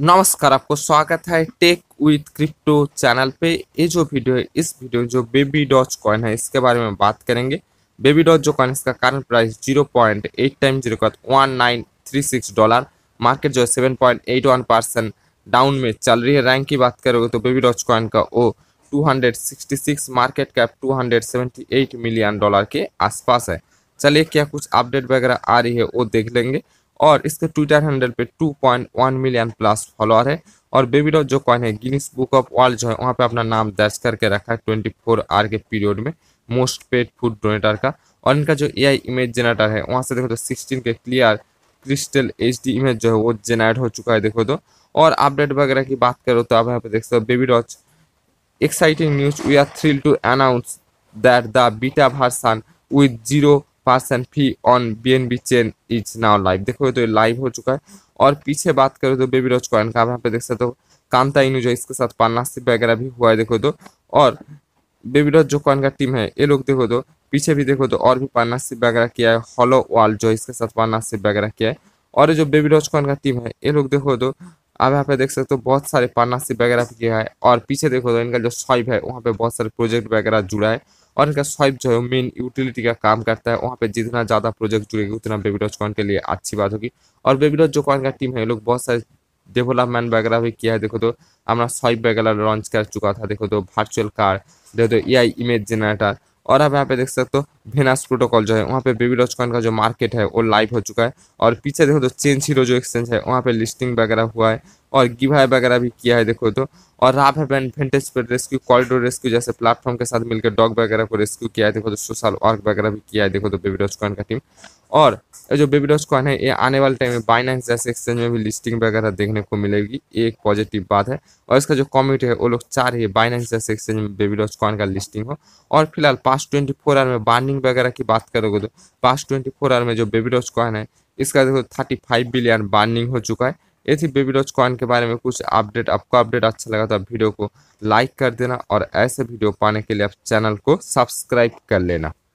नमस्कार आपको स्वागत है टेक विथ क्रिप्टो चैनल पे ये जो वीडियो है इस वीडियो जो बेबी डॉच कॉइन है इसके बारे में बात करेंगे बेबी डॉच जो कॉइन इसका current price zero point eight time zero का one nine three six dollar market जो है seven point eight one percent down में चल रही है रैंक की बात करोगे तो बेबी डॉच कॉइन का ओ two sixty six market cap two hundred seventy eight million dollar के आसपास है चलिए क्या कुछ अपडेट वगैरह आ रही है वो देख लेंगे और इसके ट्विटर हैंडल पे 2.1 मिलियन प्लस फॉलोअर है और बेबी डॉट जो कॉइन है गिनीस बुक ऑफ वर्ल्ड जो है वहाँ पे अपना नाम दर्ज करके रखा है 24 आवर के पीरियड में मोस्ट पेड फूड डोनेटर का और इनका जो ए इमेज जनरेटर है वहाँ से देखो तो सिक्सटीन के क्लियर क्रिस्टल एच इमेज जो है वो जनरेट हो चुका है देखो तो और अपडेट वगैरह की बात करो तो आप यहाँ पे देख सकते हो baby doge exciting news we are thrill to announce that the beta version with zero percent fee on B N B chain is now live देखो तो ये लाइव हो चुका है और पीछे बात करें तो बेबी रोज कॉइन का आप यहाँ पे देख सकते हो कांता इनू जो इसके साथ पार्टनरशिप वगैरह भी हुआ है देखो तो और बेबी डॉट जो कॉइन का टीम है ये लोग देखो तो पीछे भी देखो तो और भी पार्टनरशिप वगैरह किया है हॉलो वर्ल्ड जो इसके साथ पार्टनरशिप वगैरह किया है और जो बेबी डॉच कॉइन का टीम है ये लोग देखो तो आप यहाँ पे देख सकते हो बहुत सारे पार्टनरशिप वगैरह किया है और पीछे देखो तो इनका जो स्वाइप है वहाँ पे बहुत सारे प्रोजेक्ट वगैरह जुड़ा है और इनका स्वाइप जो है मेन यूटिलिटी का काम करता है वहाँ पे जितना ज़्यादा प्रोजेक्ट जुड़ेगी उतना बेबी डॉच कॉइन के लिए अच्छी बात होगी और बेबी डॉच जो कॉइन का टीम है लोग बहुत सारे डेवलपमेंट वगैरह भी किया है देखो तो हमारा स्वाइप वगैरह लॉन्च कर चुका था देखो तो वर्चुअल कार देखो तो ए इमेज जनरेटर और आप यहाँ पे देख सकते हो भेनास प्रोटोकॉल जो है वहाँ पे बेबी डॉच कॉइन का जो मार्केट है वो लाइव हो चुका है और पीछे देखो तो चेंज हीरो जो एक्सचेंज है वहाँ पे लिस्टिंग वगैरह हुआ है और गिव वगैरह भी किया है देखो तो और राप है फेंटेज पर रेस्क्यू कॉरिडोर रेस्क्यू जैसे प्लेटफॉर्म के साथ मिलकर डॉग वगैरह को रेस्क्यू किया है देखो तो सोशल वर्क वगैरह भी किया है देखो तो बेबी डॉस्कॉन का टीम और जो बेबी डॉस्कॉन है ये आने वाले टाइम में बाइनेंस जैसे एक्सचेंज में भी लिस्टिंग वगैरह देखने को मिलेगी ये एक पॉजिटिव बात है और इसका जो कमिटी है वो लोग चाह रही है बाइनेंस जैसे एक्सचेंज में बेबी डॉस्कॉन का लिस्टिंग हो और फिलहाल पास्ट ट्वेंटी फोर आवर में बार्निंग वगैरह की बात करोगे तो पास ट्वेंटी फोर आवर में जो बेबी डॉस्कॉन है इसका देखो थर्टी फाइव बिलियन बार्निंग हो चुका है ये थी बेबी रोज कॉइन के बारे में कुछ अपडेट आपको अपडेट अच्छा लगा तो वीडियो को लाइक कर देना और ऐसे वीडियो पाने के लिए आप चैनल को सब्सक्राइब कर लेना